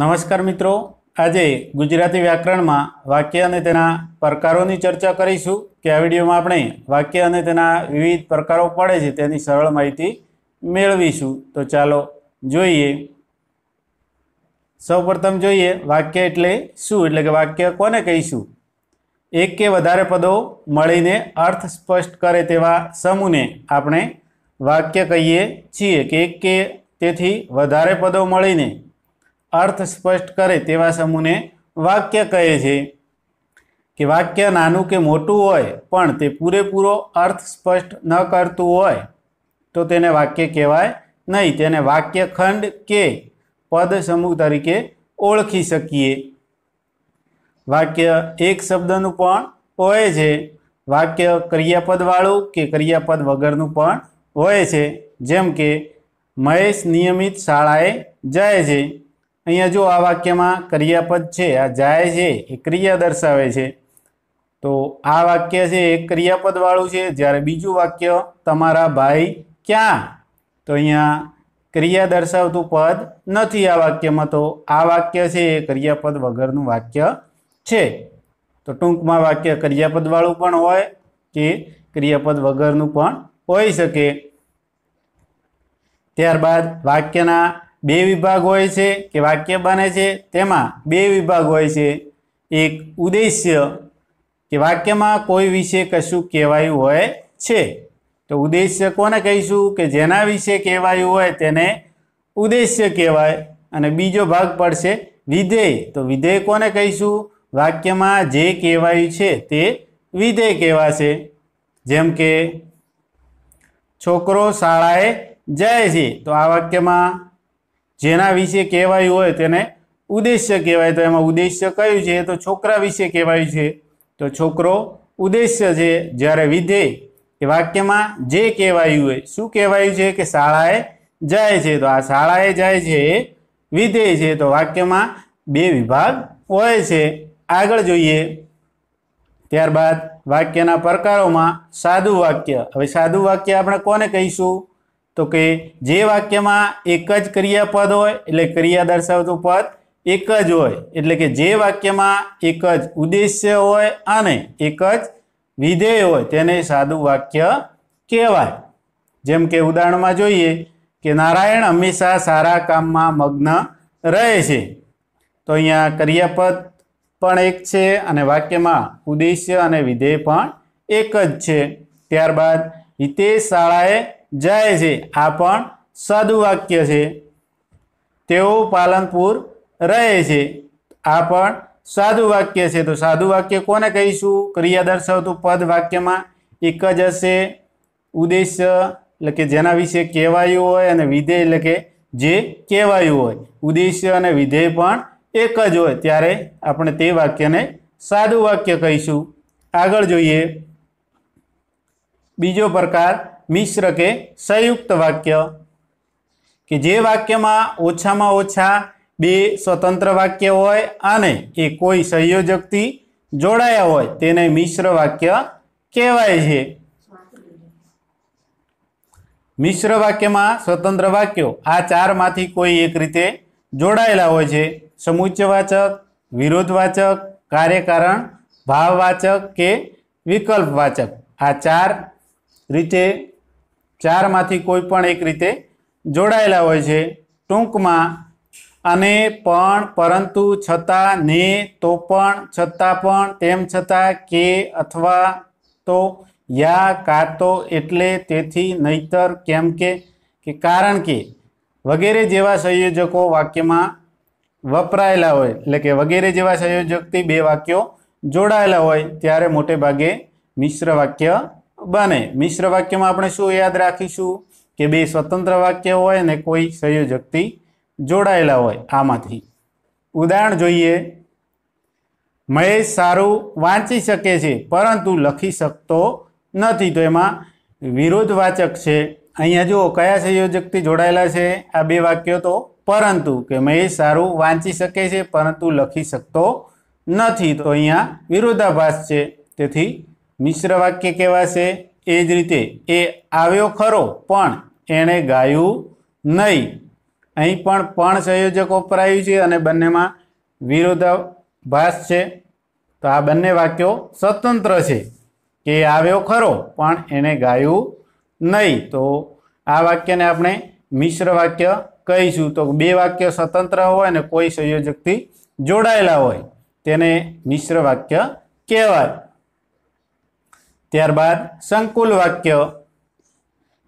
નમસ્કાર મિત્રો આજે ગુજરાતી વ્યાકરણમાં વાક્ય અને તેના પ્રકારોની ચર્ચા કરીશું કે આ વિડીયોમાં આપણે વાક્ય અને તેના વિવિધ પ્રકારો પડે છે તેની સરળ માહિતી મેળવીશું તો ચાલો જોઈએ સૌપ્રથમ જોઈએ વાક્ય એટલે શું એટલે કે વાક્ય કોને કહીશું એક કે વધારે પદો મળીને અર્થ સ્પષ્ટ કરે તેવા સમૂહને આપણે વાક્ય કહીએ છીએ કે એક કે તેથી વધારે પદો મળીને અર્થ સ્પષ્ટ કરે તેવા સમૂહને વાક્ય કહે છે કે વાક્ય નાનું કે મોટું હોય પણ તે પૂરેપૂરો અર્થ સ્પષ્ટ ન કરતું હોય તો તેને વાક્ય કહેવાય નહીં તેને વાક્ય ખંડ કે પદ સમૂહ તરીકે ઓળખી શકીએ વાક્ય એક શબ્દનું પણ હોય છે વાક્ય ક્રિયાપદવાળું કે ક્રિયાપદ વગરનું પણ હોય છે જેમ કે મહેશ નિયમિત શાળાએ જાય છે અહીંયા જો આ વાક્યમાં ક્રિયાપદ છે આ જાય છે એ ક્રિયા દર્શાવે છે તો આ વાક્ય છે એ ક્રિયાપદવાળું છે જ્યારે બીજું વાક્ય તમારા ભાઈ ક્યાં તો અહીંયા ક્રિયા દર્શાવતું પદ નથી આ વાક્યમાં તો આ વાક્ય છે એ ક્રિયાપદ વગરનું વાક્ય છે તો ટૂંકમાં વાક્ય ક્રિયાપદવાળું પણ હોય કે ક્રિયાપદ વગરનું પણ હોઈ શકે ત્યારબાદ વાક્યના બે વિભાગ હોય છે કે વાક્ય બને છે તેમાં બે વિભાગ હોય છે એક ઉદ્દેશ્ય કે વાક્યમાં કોઈ વિશે કશું કહેવાયું હોય છે તો ઉદ્દેશ્ય કોને કહીશું કે જેના વિશે કહેવાયું હોય તેને ઉદ્દેશ્ય કહેવાય અને બીજો ભાગ પડશે વિધેય તો વિધેય કોને કહીશું વાક્યમાં જે કહેવાયું છે તે વિધેય કહેવાશે જેમ કે છોકરો શાળાએ જાય છે તો આ વાક્યમાં જેના વિશે કહેવાયું હોય તેને ઉદ્દેશ્ય કહેવાય તો એમાં ઉદ્દેશ્ય કયું છે તો છોકરા વિશે કહેવાયું છે તો છોકરો ઉદ્દેશ્ય છે જ્યારે વિધેય એ વાક્યમાં જે કહેવાયું હોય શું કહેવાયું છે કે શાળાએ જાય છે તો આ શાળાએ જાય છે એ વિધેય છે તો વાક્યમાં બે વિભાગ હોય છે આગળ જોઈએ ત્યારબાદ વાક્યના પ્રકારોમાં સાદું વાક્ય હવે સાદું વાક્ય આપણે કોને કહીશું તો કે જે વાક્યમાં એક જ ક્રિયાપદ હોય એટલે ક્રિયા દર્શાવતું પદ એક જ હોય એટલે કે જે વાક્યમાં એક જ ઉદ્દેશ્ય હોય અને એક જ વિધેય હોય તેને સાદું વાક્ય કહેવાય જેમ કે ઉદાહરણમાં જોઈએ કે નારાયણ હંમેશા સારા કામમાં મગ્ન રહે છે તો અહીંયા ક્રિયાપદ પણ એક છે અને વાક્યમાં ઉદ્દેશ્ય અને વિધેય પણ એક જ છે ત્યારબાદ હિતેશ શાળાએ જાય છે આ પણ સાદું વાક્ય છે તેઓ પાલનપુર રહે છે આ પણ સાદું વાક્ય છે તો સાદું વાક્ય કોને કહીશું ક્રિયા દર્શાવતું પદ વાક્યમાં એક જ હશે ઉદ્દેશ્ય એટલે કે જેના વિશે કહેવાયું હોય અને વિધેય એટલે કે જે કહેવાયું હોય ઉદ્દેશ્ય અને વિધેય પણ એક જ હોય ત્યારે આપણે તે વાક્યને સાદું વાક્ય કહીશું આગળ જોઈએ બીજો પ્રકાર મિશ્ર કે સંયુક્ત વાક્ય કે જે વાક્યમાં ઓછામાં ઓછા બે સ્વતંત્ર વાક્ય હોય અને એ કોઈ સંયોજકથી જોડાયા હોય તેને મિશ્ર વાક્ય કહેવાય છે મિશ્ર વાક્યમાં સ્વતંત્ર વાક્યો આ ચારમાંથી કોઈ એક રીતે જોડાયેલા હોય છે સમુચ્ચવાચક વિરોધવાચક કાર્યકારણ ભાવવાચક કે વિકલ્પવાચક આ ચાર રીતે ચારમાંથી કોઈ પણ એક રીતે જોડાયેલા હોય છે ટૂંકમાં અને પણ પરંતુ છતાં ને તો પણ છતાં પણ તેમ છતાં કે અથવા તો યા કાં તો એટલે તેથી નહીતર કેમ કે કે કારણ કે વગેરે જેવા સંયોજકો વાક્યમાં વપરાયેલા હોય એટલે કે વગેરે જેવા સંયોજકથી બે વાક્યો જોડાયેલા હોય ત્યારે મોટે ભાગે મિશ્ર વાક્ય બને મિશ્ર વાક્યમાં આપણે શું યાદ રાખીશું કે બે સ્વતંત્ર વાક્ય હોય ને કોઈ સંયોજકથી જોડાયેલા હોય આમાંથી ઉદાહરણ જોઈએ મહેશ સારું વાંચી શકે છે પરંતુ લખી શકતો નથી તો એમાં વિરોધવાચક છે અહીંયા જુઓ કયા સંયોજકથી જોડાયેલા છે આ બે વાક્યો તો પરંતુ કે મહેશ સારું વાંચી શકે છે પરંતુ લખી શકતો નથી તો અહીંયા વિરોધાભાસ છે તેથી મિશ્ર વાક્ય કહેવાશે એ જ રીતે એ આવ્યો ખરો પણ એણે ગાયું નહીં અહીં પણ પણ સંયોજક વપરાયું છે અને બંનેમાં વિરોધાભાસ છે તો આ બંને વાક્યો સ્વતંત્ર છે કે આવ્યો ખરો પણ એણે ગાયું નહીં તો આ વાક્યને આપણે મિશ્ર વાક્ય કહીશું તો બે વાક્ય સ્વતંત્ર હોય અને કોઈ સંયોજકથી જોડાયેલા હોય તેને મિશ્ર વાક્ય કહેવાય ત્યારબાદ સંકુલ વાક્ય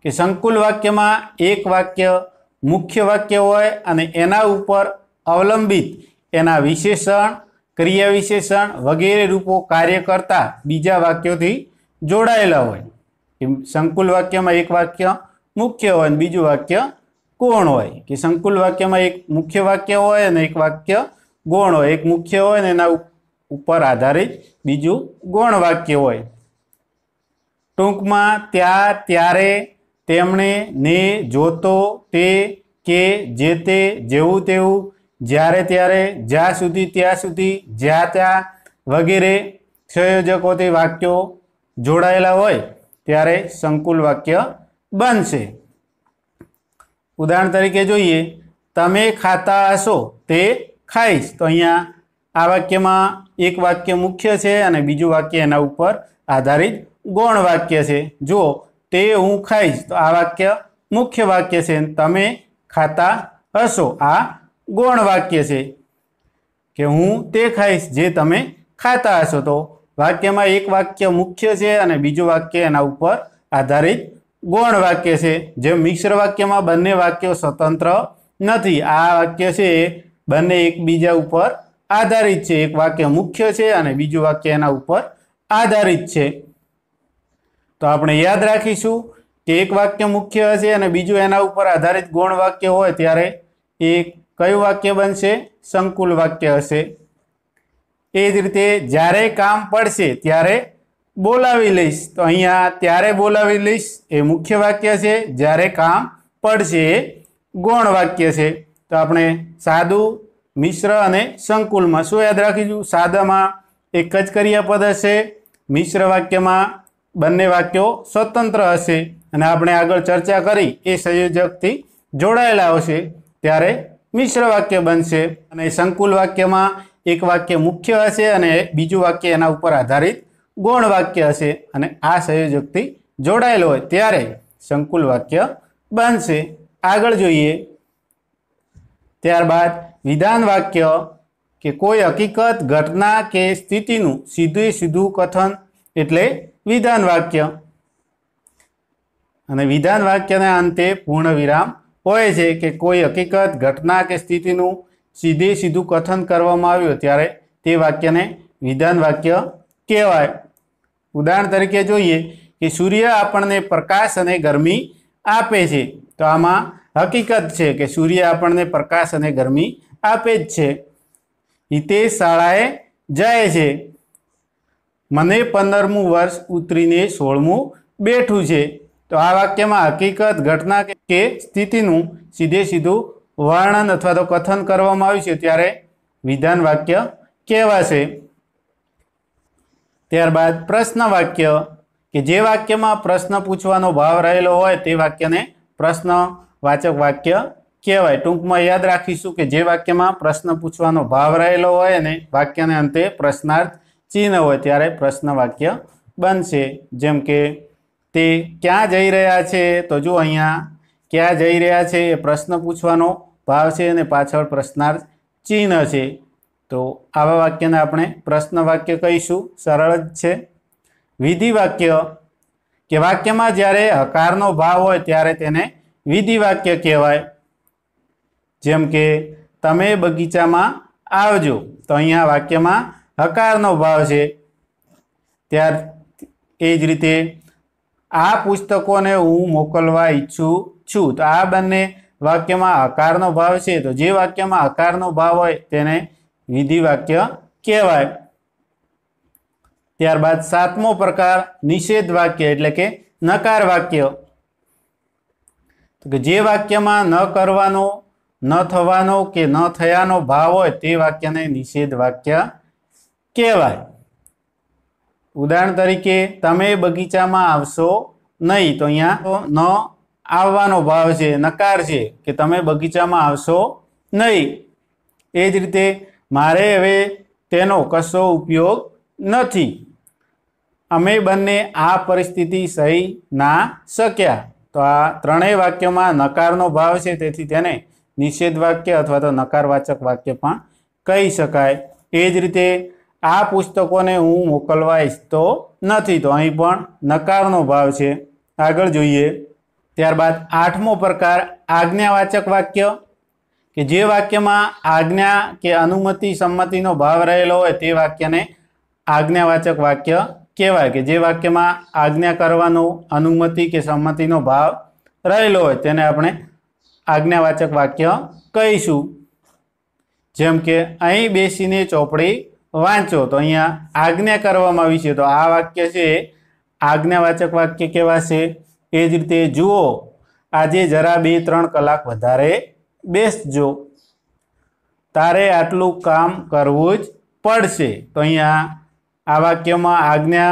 કે સંકુલ વાક્યમાં એક વાક્ય મુખ્ય વાક્ય હોય અને એના ઉપર અવલંબિત એના વિશેષણ ક્રિયા વિશેષણ વગેરે રૂપો કાર્ય કરતા બીજા વાક્યોથી જોડાયેલા હોય કે સંકુલ વાક્યમાં એક વાક્ય મુખ્ય હોય અને બીજું વાક્ય કોણ હોય કે સંકુલ વાક્યમાં એક મુખ્ય વાક્ય હોય અને એક વાક્ય ગૌણ હોય એક મુખ્ય હોય અને એના ઉપર આધારિત બીજું ગૌણ વાક્ય હોય ટૂંકમાં ત્યાં ત્યારે તેમણે ને જોતો તે કે જે તે જેવું તેવું જ્યારે ત્યારે જ્યાં સુધી ત્યાં સુધી જ્યાં ત્યાં વગેરે સંયોજકોથી વાક્યો જોડાયેલા હોય ત્યારે સંકુલ વાક્ય બનશે ઉદાહરણ તરીકે જોઈએ તમે ખાતા હશો તે ખાઈશ તો અહીંયા આ વાક્યમાં એક વાક્ય મુખ્ય છે અને બીજું વાક્ય એના ઉપર આધારિત ગૌણ વાક્ય છે જો તે હું ખાઈશ તો આ વાક્ય મુખ્ય વાક્ય છે તમે ખાતા હશો આ ગૌણ વાક્ય છે કે હું તે ખાઈશ જે તમે ખાતા હશો તો વાક્યમાં એક વાક્ય મુખ્ય છે અને બીજું વાક્ય એના ઉપર આધારિત ગૌણ વાક્ય છે જેમ મિશ્ર વાક્યમાં બંને વાક્યો સ્વતંત્ર નથી આ વાક્ય છે બંને એકબીજા ઉપર આધારિત છે એક વાક્ય મુખ્ય છે અને બીજું વાક્ય એના ઉપર આધારિત છે તો આપણે યાદ રાખીશું કે એક વાક્ય મુખ્ય હશે અને બીજું એના ઉપર આધારિત ગૌણ વાક્ય હોય ત્યારે એ કયું વાક્ય બનશે સંકુલ વાક્ય હશે એ જ રીતે જ્યારે કામ પડશે ત્યારે બોલાવી લઈશ તો અહીંયા ત્યારે બોલાવી લઈશ એ મુખ્ય વાક્ય છે જ્યારે કામ પડશે એ ગૌણ વાક્ય છે તો આપણે સાદું મિશ્ર અને સંકુલમાં શું યાદ રાખીશું સાદામાં એક જ ક્રિયાપદ હશે મિશ્ર વાક્યમાં બંને વાક્યો સ્વતંત્ર હશે અને આપણે આગળ ચર્ચા કરી એ સંયોજકથી જોડાયેલા હશે ત્યારે મિશ્ર વાક્ય બનશે અને સંકુલ વાક્યમાં એક વાક્ય મુખ્ય હશે અને બીજું વાક્ય એના ઉપર આધારિત ગૌણ વાક્ય હશે અને આ સંયોજકથી જોડાયેલો હોય ત્યારે સંકુલ વાક્ય બનશે આગળ જોઈએ ત્યારબાદ વિધાન વાક્ય કે કોઈ હકીકત ઘટના કે સ્થિતિનું સીધે સીધું કથન એટલે વિધાન વાક્ય અને વિધાન વાક્યના અંતે પૂર્ણ વિરામ હોય છે કે કોઈ હકીકત ઘટના કે સ્થિતિનું સીધે સીધું કથન કરવામાં આવ્યું ત્યારે તે વાક્યને વિધાન વાક્ય કહેવાય ઉદાહરણ તરીકે જોઈએ કે સૂર્ય આપણને પ્રકાશ અને ગરમી આપે છે તો આમાં હકીકત છે કે સૂર્ય આપણને પ્રકાશ અને ગરમી આપે જ છે હિતેશ શાળાએ જાય છે મને પંદરમું વર્ષ ઉતરીને સોળમું બેઠું છે તો આ વાક્યમાં હકીકત ઘટના કે સ્થિતિનું સીધે સીધું વર્ણન અથવા તો કથન કરવામાં આવ્યું છે ત્યારે વિધાન વાક્ય કહેવાશે ત્યારબાદ પ્રશ્ન વાક્ય કે જે વાક્યમાં પ્રશ્ન પૂછવાનો ભાવ રહેલો હોય તે વાક્યને પ્રશ્ન વાચક વાક્ય કહેવાય ટૂંકમાં યાદ રાખીશું કે જે વાક્યમાં પ્રશ્ન પૂછવાનો ભાવ રહેલો હોય અને વાક્યને અંતે પ્રશ્નાર્થ ચિહ્ન હોય ત્યારે પ્રશ્ન વાક્ય બનશે જેમ કે તે ક્યાં જઈ રહ્યા છે તો જો અહીંયા ક્યાં જઈ રહ્યા છે એ પ્રશ્ન પૂછવાનો ભાવ છે અને પાછળ પ્રશ્નાર્થ ચિહ્ન છે તો આવા વાક્યને આપણે પ્રશ્ન વાક્ય કહીશું સરળ જ છે વિધિ વાક્ય કે વાક્યમાં જ્યારે હકારનો ભાવ હોય ત્યારે તેને વિધિ વાક્ય કહેવાય જેમ કે તમે બગીચામાં આવજો તો અહીંયા વાક્યમાં હકારનો ભાવ છે ત્યાર એ જ રીતે આ પુસ્તકોને હું મોકલવા ઈચ્છું છું તો આ બંને વાક્યમાં હકારનો ભાવ છે તો જે વાક્યમાં હકારનો ભાવ હોય તેને વિધિ વાક્ય કહેવાય ત્યારબાદ સાતમો પ્રકાર નિષેધ વાક્ય એટલે કે નકાર વાક્ય જે વાક્યમાં ન કરવાનો ન થવાનો કે ન થયાનો ભાવ હોય તે વાક્યને નિષેધ વાક્ય કહેવાય ઉદાહરણ તરીકે તમે બગીચામાં આવશો નહીં તો અહીંયા ન આવવાનો ભાવ છે નકાર છે કે તમે બગીચામાં આવશો નહીં એ જ રીતે મારે હવે તેનો કશો ઉપયોગ નથી અમે બંને આ પરિસ્થિતિ સહી ના શક્યા તો આ ત્રણેય વાક્યમાં નકારનો ભાવ છે તેથી તેને નિષેધ વાક્ય અથવા તો નકારવાચક વાક્ય પણ કહી શકાય એ જ રીતે આ પુસ્તકોને હું મોકલવા ઈચ્છતો નથી તો અહીં પણ નકારનો ભાવ છે આગળ જોઈએ ત્યારબાદ આઠમો પ્રકાર આજ્ઞાવાચક વાક્ય કે જે વાક્યમાં આજ્ઞા કે અનુમતિ સંમતિનો ભાવ રહેલો હોય તે વાક્યને આજ્ઞાવાચક વાક્ય કહેવાય કે જે વાક્યમાં આજ્ઞા કરવાનો અનુમતિ કે સંમતિનો ભાવ રહેલો હોય તેને આપણે આજ્ઞાવાચક વાક્ય કહીશું જેમ કે અહીં બેસીને ચોપડી વાંચો તો અહીંયા આજ્ઞા કરવામાં આવી છે તો આ વાક્ય છે આજ્ઞાવાચક વાક્ય કહેવાશે એ જ રીતે જુઓ આજે જરા બે ત્રણ કલાક વધારે બેસજો તારે આટલું કામ કરવું જ પડશે તો અહીંયા આ વાક્યમાં આજ્ઞા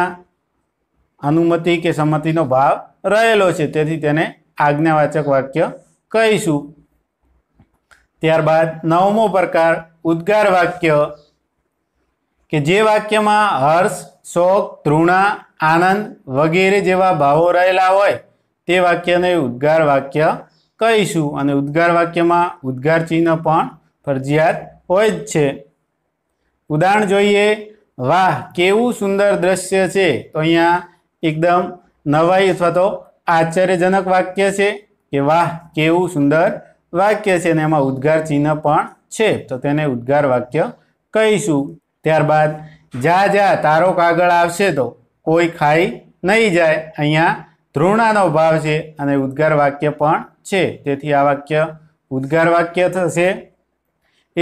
અનુમતિ કે સંમતિનો ભાવ રહેલો છે તેથી તેને આજ્ઞાવાચક વાક્ય કહીશું ત્યારબાદ નવમો પ્રકાર ઉદ્ગાર વાક્ય કે જે વાક્યમાં હર્ષ શોક તૃણા આનંદ વગેરે જેવા ભાવો રહેલા હોય તે વાક્યને ઉદ્ગાર વાક્ય કહીશું અને ઉદ્ગાર વાક્યમાં ઉદ્ગાર ચિહ્ન પણ ફરજિયાત હોય જ છે ઉદાહરણ જોઈએ વાહ કેવું સુંદર દ્રશ્ય છે તો અહીંયા એકદમ નવાઈ અથવા તો આશ્ચર્યજનક વાક્ય છે કે વાહ કેવું સુંદર વાક્ય છે અને એમાં ઉદ્ગાર ચિહ્ન પણ છે તો તેને ઉદ્ગાર વાક્ય કહીશું ત્યારબાદ જા જા તારો કાગળ આવશે તો કોઈ ખાઈ નહીં જાય અહીંયા ધૃણાનો ભાવ છે અને ઉદ્ગાર વાક્ય પણ છે તેથી આ વાક્ય ઉદ્ગાર વાક્ય થશે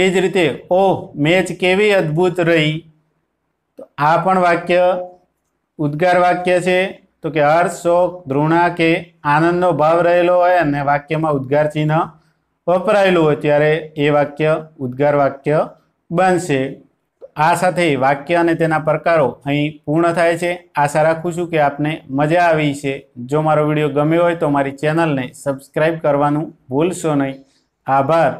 એ જ રીતે ઓહ મેચ કેવી અદ્ભુત રહી તો આ પણ વાક્ય ઉદ્ગાર વાક્ય છે તો કે હર્ષ શોક ધૃણા કે આનંદનો ભાવ રહેલો હોય અને વાક્યમાં ઉદ્ગાર ચિહ્ન વપરાયેલું હોય ત્યારે એ વાક્ય ઉદ્ગાર વાક્ય બનશે આ સાથે વાક્ય અને તેના પ્રકારો અહીં પૂર્ણ થાય છે આશા રાખું છું કે આપને મજા આવી છે જો મારો વિડીયો ગમ્યો હોય તો મારી ચેનલને સબસ્ક્રાઈબ કરવાનું ભૂલશો નહીં આભાર